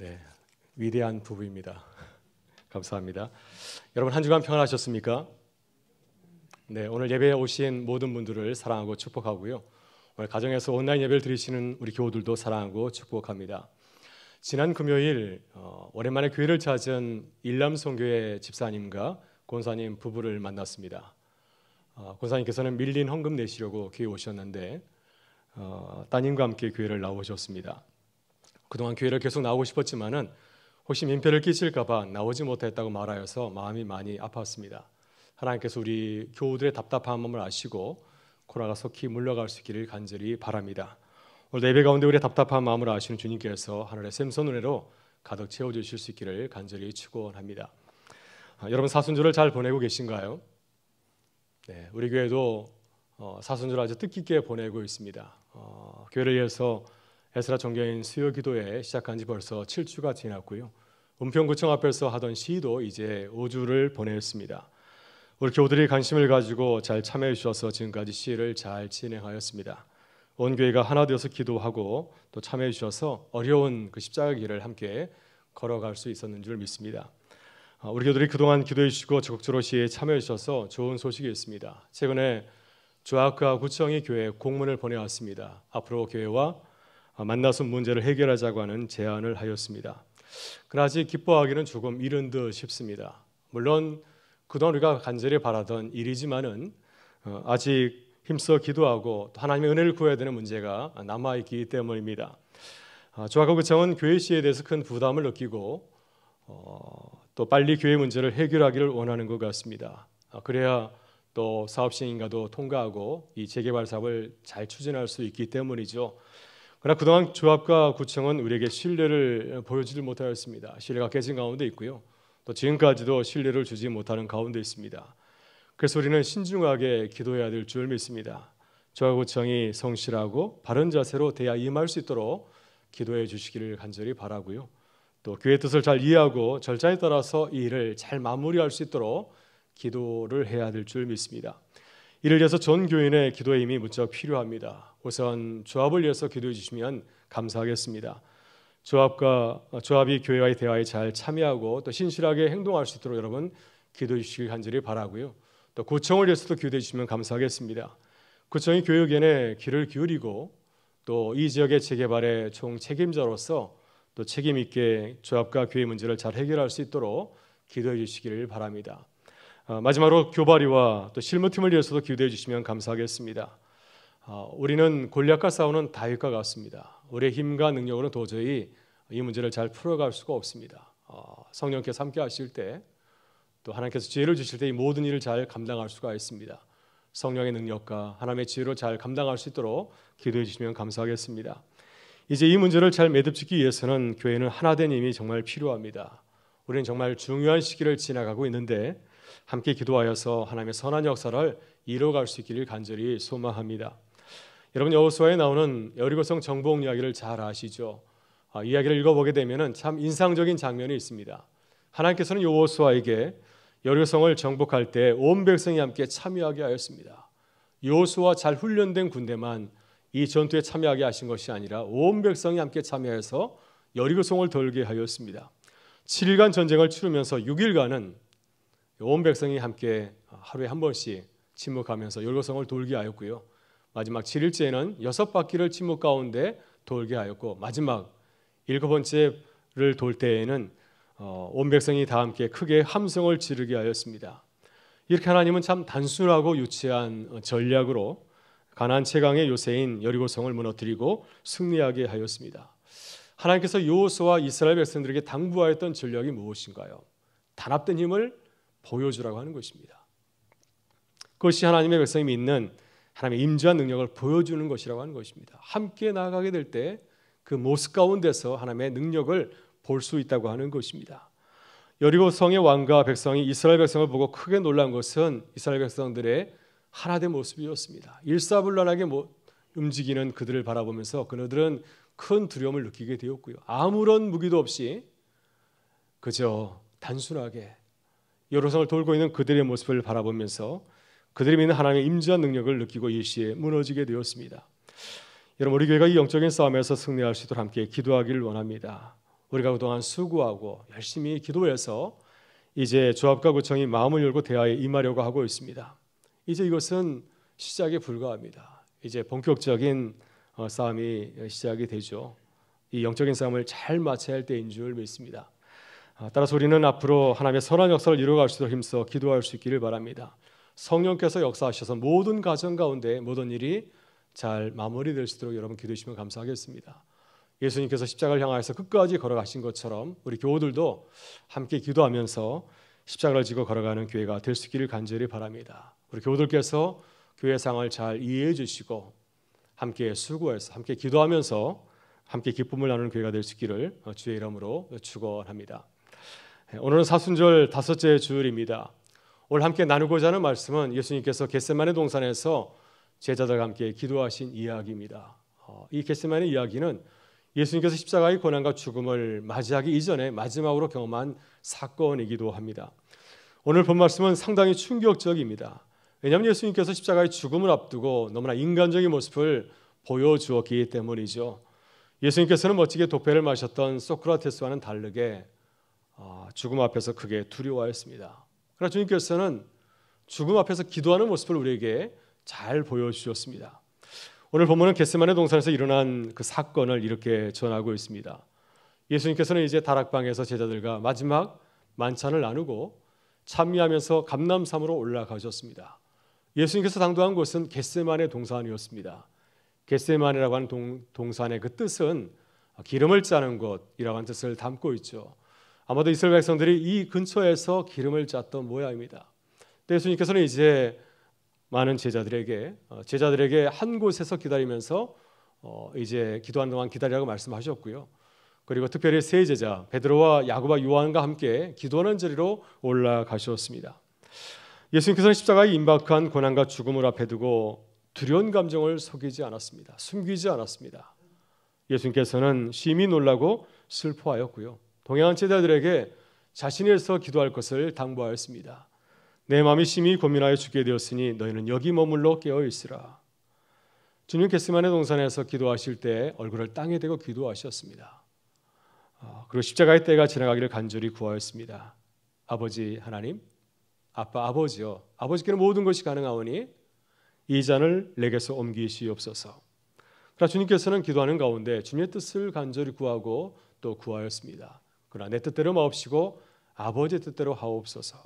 네, 위대한 부부입니다. 감사합니다. 여러분 한 주간 평안하셨습니까? 네, 오늘 예배에 오신 모든 분들을 사랑하고 축복하고요. 오늘 가정에서 온라인 예배를 드리시는 우리 교우들도 사랑하고 축복합니다. 지난 금요일 어, 오랜만에 교회를 찾은 일남성교회 집사님과 권사님 부부를 만났습니다. 어, 권사님께서는 밀린 헌금 내시려고 교회 오셨는데 어, 따님과 함께 교회를 나오셨습니다. 그동안 교회를 계속 나오고 싶었지만은 혹시 민폐를 끼칠까봐 나오지 못했다고 말하여서 마음이 많이 아팠습니다. 하나님께서 우리 교우들의 답답한 마음을 아시고 코로나가 속히 물러갈 수 있기를 간절히 바랍니다. 오늘 예배 가운데 우리의 답답한 마음을 아시는 주님께서 하늘의 샘손 은혜로 가득 채워주실 수 있기를 간절히 축원합니다. 아, 여러분 사순절을 잘 보내고 계신가요? 네, 우리 교회도 어, 사순절 아주 뜻깊게 보내고 있습니다. 어, 교회를 위해서 에스라 종교인 수요 기도에 시작한 지 벌써 7주가 지났고요. 은평구청 앞에서 하던 시도 이제 5주를 보냈습니다. 우리 교우들이 관심을 가지고 잘 참여해 주셔서 지금까지 시를 잘 진행하였습니다. 온 교회가 하나 되어서 기도하고 또 참여해 주셔서 어려운 그 십자가 길을 함께 걸어갈 수 있었는 줄 믿습니다. 아, 우리 교우들이 그동안 기도해 주시고 적극적으로 시에 참여해 주셔서 좋은 소식이 있습니다. 최근에 조아크 구청이 교회 공문을 보내왔습니다. 앞으로 교회와 어, 만나서 문제를 해결하자고 하는 제안을 하였습니다. 그나아 기뻐하기는 조금 이른 듯 싶습니다. 물론 그동안 우리가 간절히 바라던 일이지만은 어, 아직 힘써 기도하고 하나님의 은혜를 구해야 되는 문제가 남아 있기 때문입니다. 조합구청은 어, 교회 시에 대해서 큰 부담을 느끼고 또 빨리 교회 문제를 해결하기를 원하는 것 같습니다. 그래야 또 사업 시행인가도 통과하고 이 재개발 사업을 잘 추진할 수 있기 때문이죠. 그러나 그동안 조합과 구청은 우리에게 신뢰를 어, 보여주지 못하였습니다. 신뢰가 깨진 가운데 있고요. 또 지금까지도 신뢰를 주지 못하는 가운데 있습니다. 그래서 우리는 신중하게 기도해야 될 줄 믿습니다. 조합구청이 성실하고 바른 자세로 대야 임할 수 있도록 기도해 주시기를 간절히 바라고요. 또 교회 뜻을 잘 이해하고 절차에 따라서 이 일을 잘 마무리할 수 있도록 기도를 해야 될 줄 믿습니다. 이를 위해서 전 교인의 기도의 힘이 무척 필요합니다. 우선 조합을 이어서 기도해 주시면 감사하겠습니다. 조합과 어, 조합이 교회와의 대화에 잘 참여하고 또 신실하게 행동할 수 있도록 여러분 기도해 주시길 간절히 바라고요. 또 구청을 위해서도 기도해 주시면 감사하겠습니다. 구청이 교육 의견 귀를 기울이고 또 이 지역의 재개발의 총 책임자로서 또 책임 있게 조합과 교회 문제를 잘 해결할 수 있도록 기도해 주시기를 바랍니다. 어, 마지막으로 교발이와 또 실무팀을 위해서도 기도해 주시면 감사하겠습니다. 어, 우리는 골략과 싸우는 다윗과 같습니다. 우리의 힘과 능력으로 도저히 이 문제를 잘 풀어갈 수가 없습니다. 어, 성령께서 함께 하실 때 또 하나님께서 지혜를 주실 때 이 모든 일을 잘 감당할 수가 있습니다. 성령의 능력과 하나님의 지혜로 잘 감당할 수 있도록 기도해 주시면 감사하겠습니다. 이제 이 문제를 잘 매듭짓기 위해서는 교회는 하나된 힘이 정말 필요합니다. 우리는 정말 중요한 시기를 지나가고 있는데 함께 기도하여서 하나님의 선한 역사를 이뤄갈 수 있기를 간절히 소망합니다. 여러분 여호수아에 나오는 여리고성 정복 이야기를 잘 아시죠? 아, 이야기를 읽어보게 되면참 인상적인 장면이 있습니다. 하나님께서는 여호수아에게 여리고성을 정복할 때 온 백성이 함께 참여하게 하였습니다. 여호수아 잘 훈련된 군대만 이 전투에 참여하게 하신 것이 아니라 온 백성이 함께 참여해서 여리고성을 돌게 하였습니다. 7일간 전쟁을 치르면서 6일간은 온 백성이 함께 하루에 한 번씩 침묵하면서 여리고성을 돌게 하였고요. 마지막 7일째에는 여섯 바퀴를 침묵 가운데 돌게 하였고 마지막 일곱 번째를 돌 때에는 어, 온 백성이 다 함께 크게 함성을 지르게 하였습니다. 이렇게 하나님은 참 단순하고 유치한 어, 전략으로 가난 최강의 요새인 여리고성을 무너뜨리고 승리하게 하였습니다. 하나님께서 요호수와 이스라엘 백성들에게 당부하였던 전략이 무엇인가요? 단합된 힘을 보여주라고 하는 것입니다. 그것이 하나님의 백성이 믿는 하나님의 임재한 능력을 보여주는 것이라고 하는 것입니다. 함께 나아가게 될 때 그 모습 가운데서 하나님의 능력을 볼 수 있다고 하는 것입니다. 여리고 성의 왕과 백성이 이스라엘 백성을 보고 크게 놀란 것은 이스라엘 백성들의 하나된 모습이었습니다. 일사불란하게 움직이는 그들을 바라보면서 그들은 큰 두려움을 느끼게 되었고요. 아무런 무기도 없이 그저 단순하게 여로성을 돌고 있는 그들의 모습을 바라보면서 그들이 믿는 하나님의 임재한 능력을 느끼고 일시에 무너지게 되었습니다. 여러분 우리 교회가 이 영적인 싸움에서 승리할 수 있도록 함께 기도하기를 원합니다. 우리가 그동안 수고하고 열심히 기도해서 이제 조합과 구청이 마음을 열고 대화에 임하려고 하고 있습니다. 이제 이것은 시작에 불과합니다. 이제 본격적인 어, 싸움이 시작이 되죠. 이 영적인 싸움을 잘 마쳐야 할 때인 줄 믿습니다. 아, 따라서 우리는 앞으로 하나님의 선한 역사를 이루어갈 수 있도록 힘써 기도할 수 있기를 바랍니다. 성령께서 역사하셔서 모든 가정 가운데 모든 일이 잘 마무리될 수 있도록 여러분 기도해 주시면 감사하겠습니다. 예수님께서 십자가를 향하여서 끝까지 걸어가신 것처럼 우리 교우들도 함께 기도하면서 십자가를 지고 걸어가는 교회가 될 수 있기를 간절히 바랍니다. 우리 교우들께서 교회 상을 잘 이해해 주시고 함께 수고해서 함께 기도하면서 함께 기쁨을 나누는 교회가 될 수 있기를 주의 이름으로 축원합니다. 네, 오늘은 사순절 다섯째 주일입니다. 오늘 함께 나누고자 하는 말씀은 예수님께서 겟세만의 동산에서 제자들과 함께 기도하신 이야기입니다. 어, 이 겟세마네 이야기는 예수님께서 십자가의 고난과 죽음을 맞이하기 이전에 마지막으로 경험한 사건이기도 합니다. 오늘 본 말씀은 상당히 충격적입니다. 왜냐하면 예수님께서 십자가의 죽음을 앞두고 너무나 인간적인 모습을 보여주었기 때문이죠. 예수님께서는 멋지게 독배를 마셨던 소크라테스와는 다르게 어, 죽음 앞에서 크게 두려워했습니다. 그러나 주님께서는 죽음 앞에서 기도하는 모습을 우리에게 잘 보여주셨습니다. 오늘 본문은 겟세만의 동산에서 일어난 그 사건을 이렇게 전하고 있습니다. 예수님께서는 이제 다락방에서 제자들과 마지막 만찬을 나누고 참미하면서 감남산으로 올라가셨습니다. 예수님께서 당도한 곳은 겟세만의 동산이었습니다. 겟세만이라고 하는 동, 산의그 뜻은 기름을 짜는 곳이라고 하는 뜻을 담고 있죠. 아마도 이스라엘 백성들이 이 근처에서 기름을 짰던 모양입니다. 예수님께서는 이제 많은 제자들에게 어, 제자들에게 한 곳에서 기다리면서 어, 이제 기도하는 동안 기다리라고 말씀하셨고요. 그리고 특별히 세 제자 베드로와 야고보 요한과 함께 기도하는 자리로 올라가셨습니다. 예수님께서는 십자가의 임박한 고난과 죽음을 앞에 두고 두려운 감정을 속이지 않았습니다. 숨기지 않았습니다. 예수님께서는 심히 놀라고 슬퍼하였고요. 동양 제자들에게 자신에서 기도할 것을 당부하였습니다. 내 마음이 심히 고민하여 죽게 되었으니 너희는 여기 머물러 깨어 있으라. 주님 겟스만의 동산에서 기도하실 때 얼굴을 땅에 대고 기도하셨습니다. 아, 그리고 십자가의 때가 지나가기를 간절히 구하였습니다. 아버지 하나님, 아빠 아버지여, 아버지께는 모든 것이 가능하오니 이 잔을 내게서 옮기시옵소서. 그러나 주님께서는 기도하는 가운데 주님의 뜻을 간절히 구하고 또 구하였습니다. 그러나 내 뜻대로 마옵시고 아버지 뜻대로 하옵소서.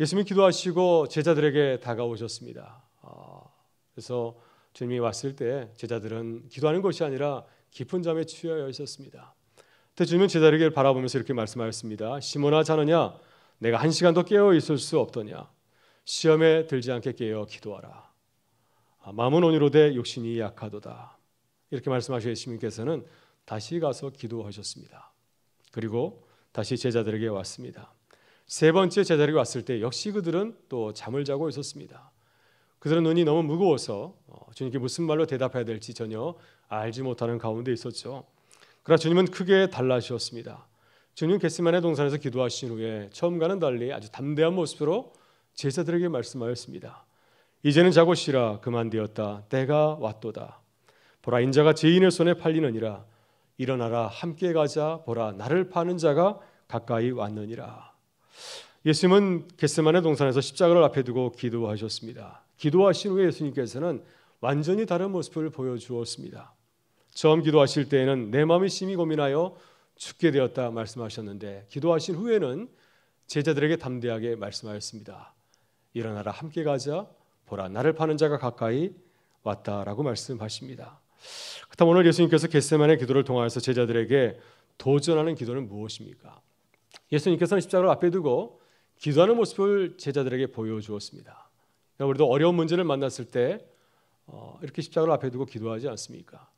예수님 기도하시고 제자들에게 다가오셨습니다. 어, 그래서 주님이 왔을 때 제자들은 기도하는 것이 아니라 깊은 잠에 취하여 있었습니다. 그 주님은 제자들에게 바라보면서 이렇게 말씀하였습니다. 시몬아 자느냐 내가 한 시간도 깨어 있을 수 없더냐 시험에 들지 않게 깨어 기도하라. 아, 마음은 온유로되 육신이 약하도다. 이렇게 말씀하신 예수님께서는 다시 가서 기도하셨습니다. 그리고 다시 제자들에게 왔습니다. 세 번째 제자들에 왔을 때 역시 그들은 또 잠을 자고 있었습니다. 그들은 눈이 너무 무거워서 어, 주님께 무슨 말로 대답해야 될지 전혀 알지 못하는 가운데 있었죠. 그러나 주님은 크게 달라지셨습니다. 주님 겟세만의 동산에서 기도하신 후에 처음과는 달리 아주 담대한 모습으로 제자들에게 말씀하였습니다. 이제는 자고 쉬라 그만되었다 때가 왔도다. 보라 인자가 죄인의 손에 팔리느니라 일어나라 함께 가자 보라 나를 파는 자가 가까이 왔느니라. 예수님은 겟세마네 동산에서 십자가를 앞에 두고 기도하셨습니다. 기도하신 후에 예수님께서는 완전히 다른 모습을 보여주었습니다. 처음 기도하실 때에는 내 마음이 심히 고민하여 죽게 되었다 말씀하셨는데 기도하신 후에는 제자들에게 담대하게 말씀하였습니다. 일어나라 함께 가자 보라 나를 파는 자가 가까이 왔다라고 말씀하십니다. 그렇다면 오늘 예수님께서 겟세만의 기도를 통하여서 제자들에게 도전하는 기도는 무엇입니까? 예수님께서는 십자가를 앞에 두고 기도하는 모습을 제자들에게 보여주었습니다. 우리도 어려운 문제를 만났을 때 어, 이렇게 십자가를 앞에 두고 기도하지 않습니까?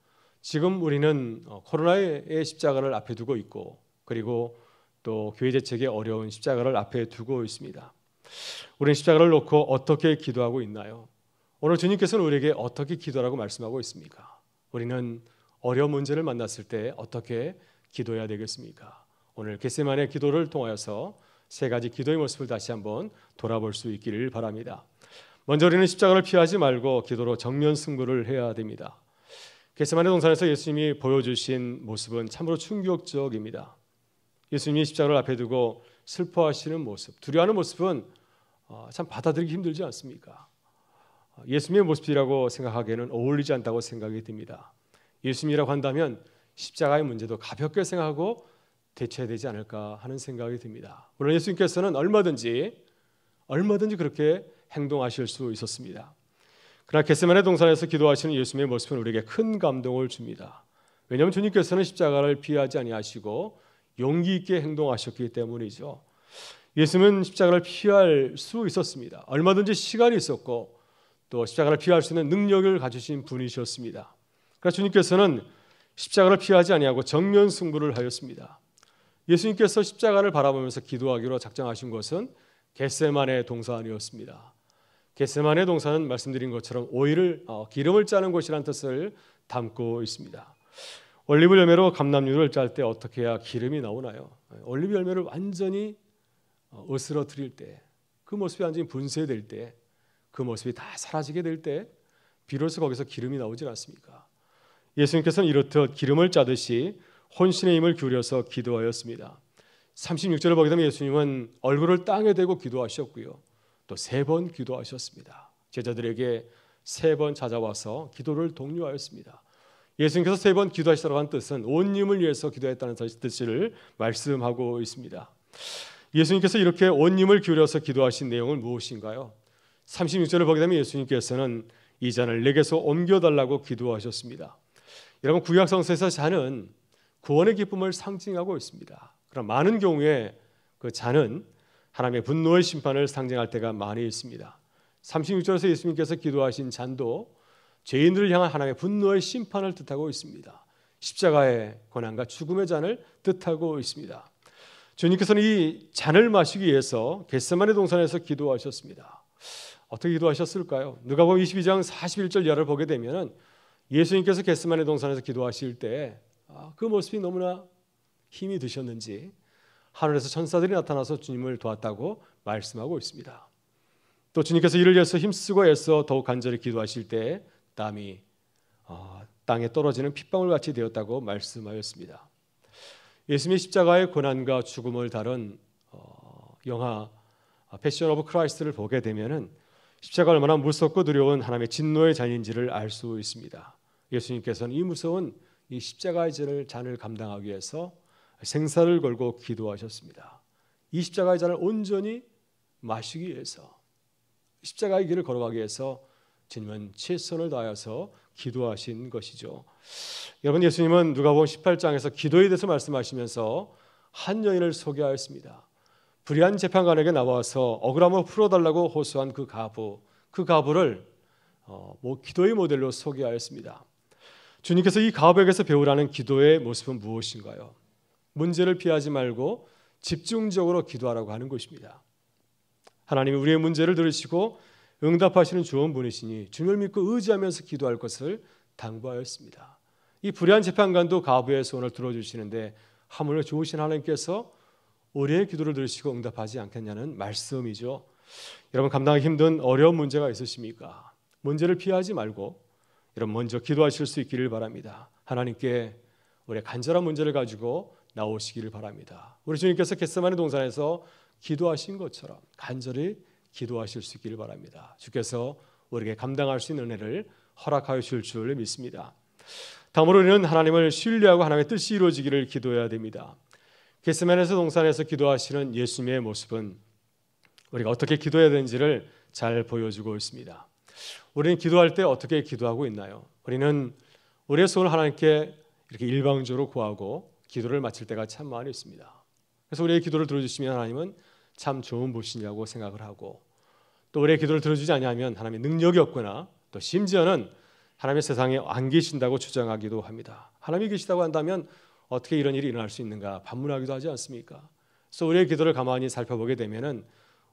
지금 우리는 어, 코로나의 십자가를 앞에 두고 있고 그리고 또 교회 재책의 어려운 십자가를 앞에 두고 있습니다. 우리는 십자가를 놓고 어떻게 기도하고 있나요? 오늘 주님께서는 우리에게 어떻게 기도라고 말씀하고 있습니까? 우리는 어려운 문제를 만났을 때 어떻게 기도해야 되겠습니까? 오늘 겟세만의 기도를 통하여서 세 가지 기도의 모습을 다시 한번 돌아볼 수 있기를 바랍니다. 먼저 우리는 십자가를 피하지 말고 기도로 정면 승부를 해야 됩니다. 겟세만의 동산에서 예수님이 보여주신 모습은 참으로 충격적입니다. 예수님이 십자가를 앞에 두고 슬퍼하시는 모습, 두려워하는 모습은 어, 참 받아들이기 힘들지 않습니까? 예수님의 모습이라고 생각하기에는 어울리지 않다고 생각이 듭니다. 예수님이라고 한다면 십자가의 문제도 가볍게 생각하고 대체되지 않을까 하는 생각이 듭니다. 물론 예수님께서는 얼마든지 얼마든지 그렇게 행동하실 수 있었습니다. 그러나 겟세만의 동산에서 기도하시는 예수님의 모습은 우리에게 큰 감동을 줍니다. 왜냐하면 주님께서는 십자가를 피하지 아니하시고 용기 있게 행동하셨기 때문이죠. 예수님은 십자가를 피할 수 있었습니다. 얼마든지 시간이 있었고 또 십자가를 피할 수 있는 능력을 가지신 분이셨습니다. 그래서 주님께서는 십자가를 피하지 아니하고 정면 승부를 하였습니다. 예수님께서 십자가를 바라보면서 기도하기로 작정하신 것은 겟세만의 동사 아었습니다 겟세만의 동사는 말씀드린 것처럼 오일을 어, 기름을 짜는 곳이란 뜻을 담고 있습니다. 올리브 열매로 감남류를 짤 때 어떻게 해야 기름이 나오나요? 올리브 열매를 완전히 어, 으스러뜨릴 때, 그 모습이 완전히 분쇄될 때그 모습이 다 사라지게 될 때 비로소 거기서 기름이 나오지 않습니까? 예수님께서는 이렇듯 기름을 짜듯이 혼신의 힘을 기울여서 기도하였습니다. 36절을 보게 되면 예수님은 얼굴을 땅에 대고 기도하셨고요. 또 세 번 기도하셨습니다. 제자들에게 세 번 찾아와서 기도를 독려하였습니다. 예수님께서 세 번 기도하시라고 한 뜻은 온 님을 위해서 기도했다는 뜻을 말씀하고 있습니다. 예수님께서 이렇게 온 님을 기울여서 기도하신 내용은 무엇인가요? 36절을 보게 되면 예수님께서는 이 잔을 내게서 옮겨달라고 기도하셨습니다. 여러분 구약 성서에서 잔은 구원의 기쁨을 상징하고 있습니다. 그럼 많은 경우에 그 잔은 하나님의 분노의 심판을 상징할 때가 많이 있습니다. 36절에서 예수님께서 기도하신 잔도 죄인들을 향한 하나님의 분노의 심판을 뜻하고 있습니다. 십자가의 고난과 죽음의 잔을 뜻하고 있습니다. 주님께서는 이 잔을 마시기 위해서 겟세마네 동산에서 기도하셨습니다. 어떻게 기도하셨을까요? 누가복음 22장 41절 열을 보게 되면은 예수님께서 겟스만의 동산에서 기도하실 때그 아, 모습이 너무나 힘이 드셨는지 하늘에서 천사들이 나타나서 주님을 도왔다고 말씀하고 있습니다. 또 주님께서 이를 위해서 힘쓰고 애써 더욱 간절히 기도하실 때 땀이 아, 땅에 떨어지는 핏방울 같이 되었다고 말씀하였습니다. 예수님의 십자가의 고난과 죽음을 다룬 어, 영화 패션 오브 크라이스트를 보게 되면은 십자가 얼마나 무섭고 두려운 하나님의 진노의 잔인지를 알 수 있습니다. 예수님께서는 이 무서운 이 십자가의 잔을, 잔을 감당하기 위해서 생사를 걸고 기도하셨습니다. 이 십자가의 잔을 온전히 마시기 위해서 십자가의 길을 걸어가기 위해서 주님은 최선을 다하여서 기도하신 것이죠. 여러분 예수님은 누가복음 18장에서 기도에 대해서 말씀하시면서 한 여인을 소개하였습니다. 불의한 재판관에게 나와서 억울함을 풀어달라고 호소한 그 가부, 그 가부를 어, 뭐 기도의 모델로 소개하였습니다. 주님께서 이 가부에게서 배우라는 기도의 모습은 무엇인가요? 문제를 피하지 말고 집중적으로 기도하라고 하는 것입니다. 하나님이 우리의 문제를 들으시고 응답하시는 좋은 분이시니 주님을 믿고 의지하면서 기도할 것을 당부하였습니다. 이 불의한 재판관도 가부의 소원을 들어주시는데 하물며 좋으신 하나님께서 우리의 기도를 들으시고 응답하지 않겠냐는 말씀이죠. 여러분 감당하기 힘든 어려운 문제가 있으십니까? 문제를 피하지 말고 여러분 먼저 기도하실 수 있기를 바랍니다. 하나님께 우리의 간절한 문제를 가지고 나오시기를 바랍니다. 우리 주님께서 겟세마네 동산에서 기도하신 것처럼 간절히 기도하실 수 있기를 바랍니다. 주께서 우리에게 감당할 수 있는 은혜를 허락하여 주실 줄 믿습니다. 다음으로 우리는 하나님을 신뢰하고 하나님의 뜻이 이루어지기를 기도해야 됩니다. 게스만에서 동산에서 기도하시는 예수님의 모습은 우리가 어떻게 기도해야 되는지를 잘 보여주고 있습니다. 우리는 기도할 때 어떻게 기도하고 있나요? 우리는 우리의 소을 하나님께 이렇게 일방적으로 구하고 기도를 마칠 때가 참 많이 있습니다. 그래서 우리의 기도를 들어주시면 하나님은 참 좋은 보시냐고 생각을 하고 또 우리의 기도를 들어주지 아니면 하나님의 능력이 없거나 또 심지어는 하나님의 세상에 안 계신다고 주장하기도 합니다. 하나님이 계시다고 한다면 어떻게 이런 일이 일어날 수 있는가 반문하기도 하지 않습니까? 그래서 우리의 기도를 가만히 살펴보게 되면은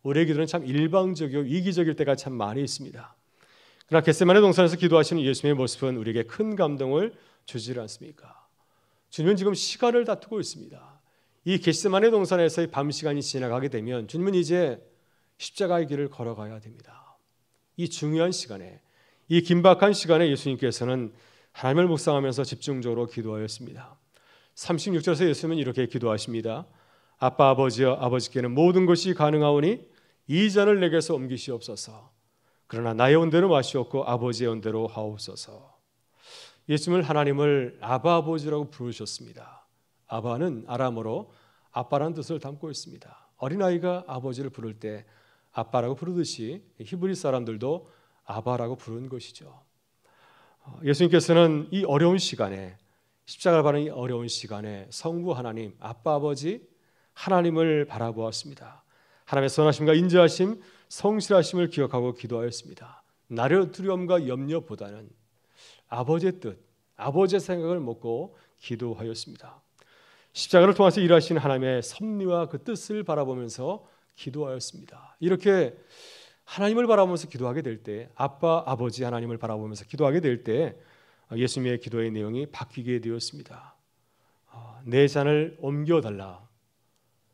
우리의 기도는 참 일방적이고 위기적일 때가 참 많이 있습니다. 그러나 겟세마네 동산에서 기도하시는 예수님의 모습은 우리에게 큰 감동을 주지 않습니까? 주님은 지금 시간을 다투고 있습니다. 이 겟세마네 동산에서의 밤 시간이 지나가게 되면 주님은 이제 십자가의 길을 걸어가야 됩니다. 이 중요한 시간에 이 긴박한 시간에 예수님께서는 하나님을 묵상하면서 집중적으로 기도하였습니다. 36절에서 예수님은 이렇게 기도하십니다. 아빠 아버지여 아버지께는 모든 것이 가능하오니 이 잔을 내게서 옮기시옵소서. 그러나 나의 온대로 마시옵고 아버지의 온대로 하옵소서. 예수님을 하나님을 아바 아버지라고 부르셨습니다. 아바는 아람어로 아빠라는 뜻을 담고 있습니다. 어린아이가 아버지를 부를 때 아빠라고 부르듯이 히브리 사람들도 아바라고 부른 것이죠. 어, 예수님께서는 이 어려운 시간에 십자가를 바르는 어려운 시간에 성부 하나님, 아빠 아버지 하나님을 바라보았습니다. 하나님의 선하심과 인자하심, 성실하심을 기억하고 기도하였습니다. 나를 두려움과 염려보다는 아버지의 뜻, 아버지의 생각을 먹고 기도하였습니다. 십자가를 통해서 일하신 하나님의 섭리와 그 뜻을 바라보면서 기도하였습니다. 이렇게 하나님을 바라보면서 기도하게 될 때, 아빠, 아버지 하나님을 바라보면서 기도하게 될 때, 예수님의 기도의 내용이 바뀌게 되었습니다. 어, 내 잔을 옮겨달라.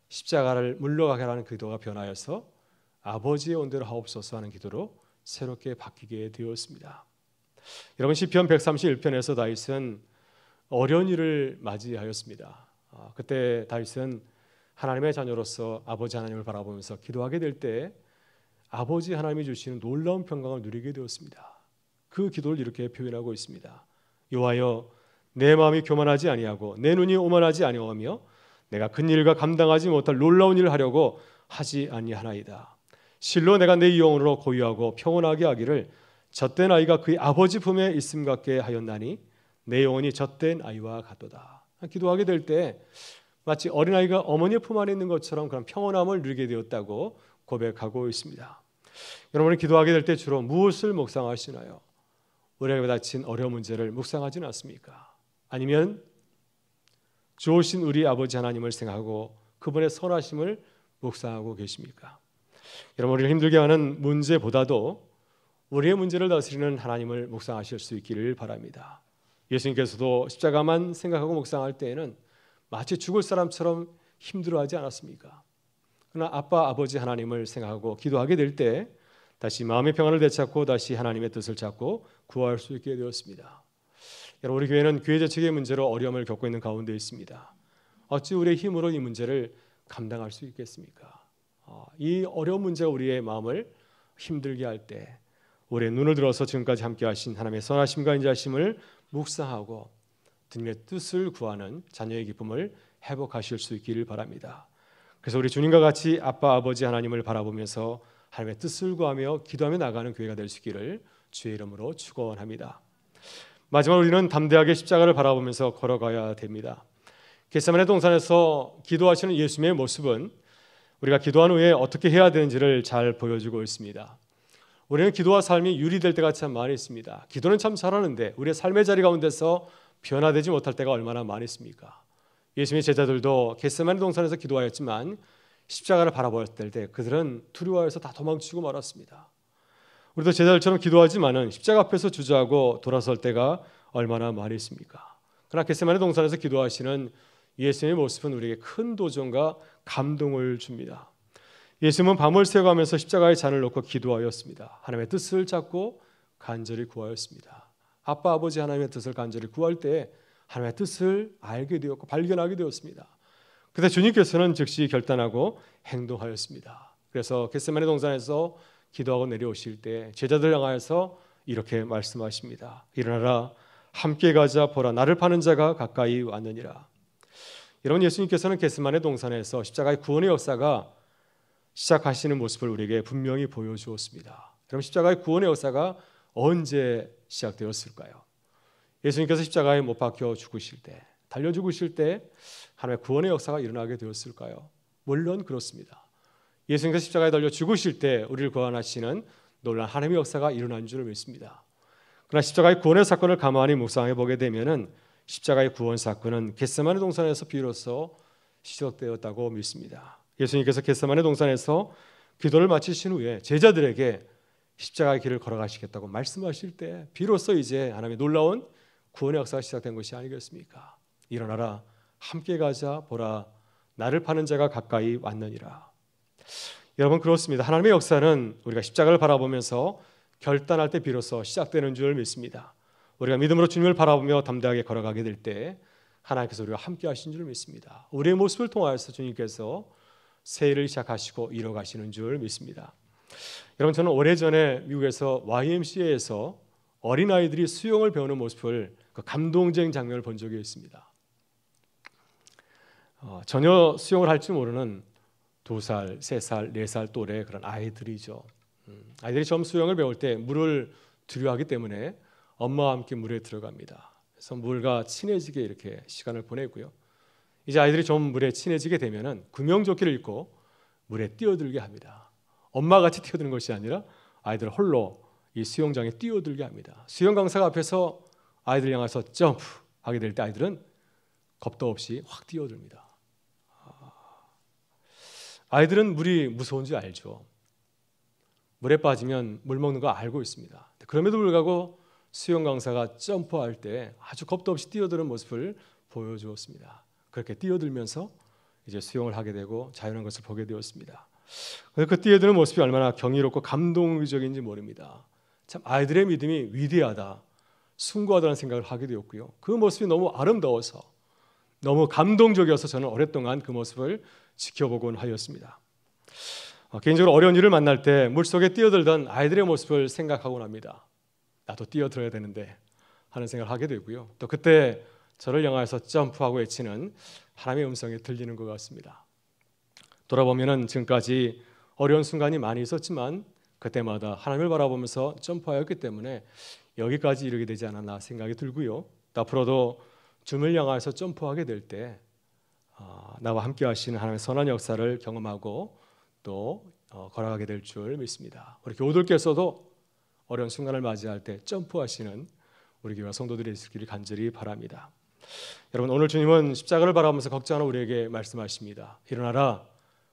십자가를 물러가게 하는 기도가 변하여서 아버지의 온대로 하옵소서 하는 기도로 새롭게 바뀌게 되었습니다. 여러분 시편 131편에서 다윗은 어려운 일을 맞이하였습니다. 어, 그때 다윗은 하나님의 자녀로서 아버지 하나님을 바라보면서 기도하게 될 때 아버지 하나님이 주시는 놀라운 평강을 누리게 되었습니다. 그 기도를 이렇게 표현하고 있습니다. 여호와여 내 마음이 교만하지 아니하고 내 눈이 오만하지 아니하며 내가 큰 일과 감당하지 못할 놀라운 일을 하려고 하지 아니하나이다. 실로 내가 내 영혼으로 고유하고 평온하게 하기를 젖된 아이가 그의 아버지 품에 있음 같게 하였나니 내 영혼이 젖된 아이와 같도다. 기도하게 될 때 마치 어린아이가 어머니품 안에 있는 것처럼 그런 평온함을 누리게 되었다고 고백하고 있습니다. 여러분이 기도하게 될 때 주로 무엇을 묵상하시나요? 우리에게 닥친 어려운 문제를 묵상하지는 않습니까? 아니면 좋으신 우리 아버지 하나님을 생각하고 그분의 선하심을 묵상하고 계십니까? 여러분 우리를 힘들게 하는 문제보다도 우리의 문제를 다스리는 하나님을 묵상하실 수 있기를 바랍니다. 예수님께서도 십자가만 생각하고 묵상할 때에는 마치 죽을 사람처럼 힘들어하지 않았습니까? 그러나 아빠 아버지 하나님을 생각하고 기도하게 될때 다시 마음의 평안을 되찾고 다시 하나님의 뜻을 찾고 구할 수 있게 되었습니다. 여러분 우리 교회는 교회 자체의 문제로 어려움을 겪고 있는 가운데 있습니다. 어찌 우리의 힘으로 이 문제를 감당할 수 있겠습니까? 어, 이 어려운 문제가 우리의 마음을 힘들게 할때 우리의 눈을 들어서 지금까지 함께 하신 하나님의 선하심과 인자심을 묵상하고 주님의 뜻을 구하는 자녀의 기쁨을 회복하실 수 있기를 바랍니다. 그래서 우리 주님과 같이 아빠 아버지 하나님을 바라보면서 하나님의 뜻을 구하며 기도하며 나가는 교회가 될 수 있기를 주의 이름으로 축원합니다. 마지막 우리는 담대하게 십자가를 바라보면서 걸어가야 됩니다. 겟세마네 동산에서 기도하시는 예수님의 모습은 우리가 기도한 후에 어떻게 해야 되는지를 잘 보여주고 있습니다. 우리는 기도와 삶이 유리될 때가 참 많이 있습니다. 기도는 참 잘하는데 우리의 삶의 자리 가운데서 변화되지 못할 때가 얼마나 많습니까 예수님의 제자들도 겟세마네 동산에서 기도하였지만 십자가를 바라보았을 때 그들은 두려워해서 다 도망치고 말았습니다. 우리도 제자들처럼 기도하지만은 십자가 앞에서 주저하고 돌아설 때가 얼마나 많이 있습니까? 그러나 겟세마네 동산에서 기도하시는 예수님의 모습은 우리에게 큰 도전과 감동을 줍니다. 예수님은 밤을 새워가면서 십자가의 잔을 놓고 기도하였습니다. 하나님의 뜻을 잡고 간절히 구하였습니다. 아빠 아버지 하나님의 뜻을 간절히 구할 때 하나님의 뜻을 알게 되었고 발견하게 되었습니다. 그때 주님께서는 즉시 결단하고 행동하였습니다. 그래서 겟세마네 동산에서 기도하고 내려오실 때 제자들 향하여서 이렇게 말씀하십니다. 일어나라 함께 가자 보라 나를 파는 자가 가까이 왔느니라. 여러분 예수님께서는 겟세마네 동산에서 십자가의 구원의 역사가 시작하시는 모습을 우리에게 분명히 보여주었습니다. 그럼 십자가의 구원의 역사가 언제 시작되었을까요? 예수님께서 십자가에 못 박혀 죽으실 때 달려주고실 때 하나님의 구원의 역사가 일어나게 되었을까요? 물론 그렇습니다. 예수님께서 십자가에 달려 죽으실 때 우리를 구원하시는 놀란 하나님의 역사가 일어난 줄을 믿습니다. 그러나 십자가의 구원의 사건을 가만히 묵상해 보게 되면은 십자가의 구원 사건은 겟세마네 동산에서 비로소 시작되었다고 믿습니다. 예수님께서 겟세마네 동산에서 기도를 마치신 후에 제자들에게 십자가의 길을 걸어가시겠다고 말씀하실 때 비로소 이제 하나님의 놀라운 구원의 역사가 시작된 것이 아니겠습니까? 일어나라 함께 가자 보라 나를 파는 자가 가까이 왔느니라. 여러분 그렇습니다. 하나님의 역사는 우리가 십자가를 바라보면서 결단할 때 비로소 시작되는 줄 믿습니다. 우리가 믿음으로 주님을 바라보며 담대하게 걸어가게 될 때 하나님께서 우리와 함께 하신 줄 믿습니다. 우리의 모습을 통하여서 주님께서 새해를 시작하시고 이뤄가시는 줄 믿습니다. 여러분 저는 오래전에 미국에서 YMCA에서 어린아이들이 수영을 배우는 모습을 그 감동적인 장면을 본 적이 있습니다. 어, 전혀 수영을 할 줄 모르는 두 살, 세 살, 네 살 또래 그런 아이들이죠. 음, 아이들이 처음 수영을 배울 때 물을 두려워하기 때문에 엄마와 함께 물에 들어갑니다. 그래서 물과 친해지게 이렇게 시간을 보내고요. 이제 아이들이 좀 물에 친해지게 되면은 구명조끼를 입고 물에 뛰어들게 합니다. 엄마 같이 뛰어드는 것이 아니라 아이들 홀로 이 수영장에 뛰어들게 합니다. 수영 강사가 앞에서 아이들 향해서 점프하게 될 때 아이들은 겁도 없이 확 뛰어듭니다. 아이들은 물이 무서운 줄 알죠. 물에 빠지면 물 먹는 거 알고 있습니다. 그럼에도 불구하고 수영 강사가 점프할 때 아주 겁도 없이 뛰어드는 모습을 보여주었습니다. 그렇게 뛰어들면서 이제 수영을 하게 되고 자연한 것을 보게 되었습니다. 그 뛰어드는 모습이 얼마나 경이롭고 감동적인지 모릅니다. 참 아이들의 믿음이 위대하다, 숭고하다는 생각을 하게 되었고요. 그 모습이 너무 아름다워서 너무 감동적이어서 저는 오랫동안 그 모습을 지켜보곤 하였습니다. 어, 개인적으로 어려운 일을 만날 때 물속에 뛰어들던 아이들의 모습을 생각하곤 합니다. 나도 뛰어들어야 되는데 하는 생각을 하게 되고요. 또 그때 저를 향해서 점프하고 외치는 하나님의 음성이 들리는 것 같습니다. 돌아보면 지금까지 어려운 순간이 많이 있었지만 그때마다 하나님을 바라보면서 점프하였기 때문에 여기까지 이르게 되지 않았나 생각이 들고요. 앞으로도 주님을 향해서 점프하게 될때 어, 나와 함께 하시는 하나님의 선한 역사를 경험하고 또 어, 걸어가게 될 줄 믿습니다. 우리 교우들께서도 어려운 순간을 맞이할 때 점프하시는 우리 교회 성도들이 있기를 간절히 바랍니다. 여러분 오늘 주님은 십자가를 바라보면서 걱정하는 우리에게 말씀하십니다. 일어나라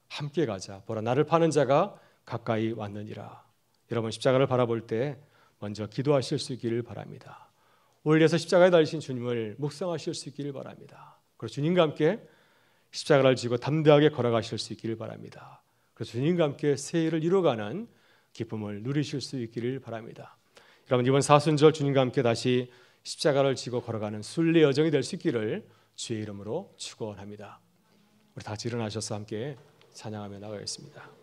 함께 가자. 보라 나를 파는 자가 가까이 왔느니라. 여러분 십자가를 바라볼 때 먼저 기도하실 수 있기를 바랍니다. 올려서 십자가에 달리신 주님을 묵상하실 수 있기를 바랍니다. 그리고 주님과 함께 십자가를 지고 담대하게 걸어가실 수 있기를 바랍니다. 그래서 주님과 함께 새해를 이뤄가는 기쁨을 누리실 수 있기를 바랍니다. 여러분 이번 사순절 주님과 함께 다시 십자가를 지고 걸어가는 순례 여정이 될 수 있기를 주의 이름으로 축원합니다. 우리 다 같이 일어나셔서 함께 찬양하며 나가겠습니다.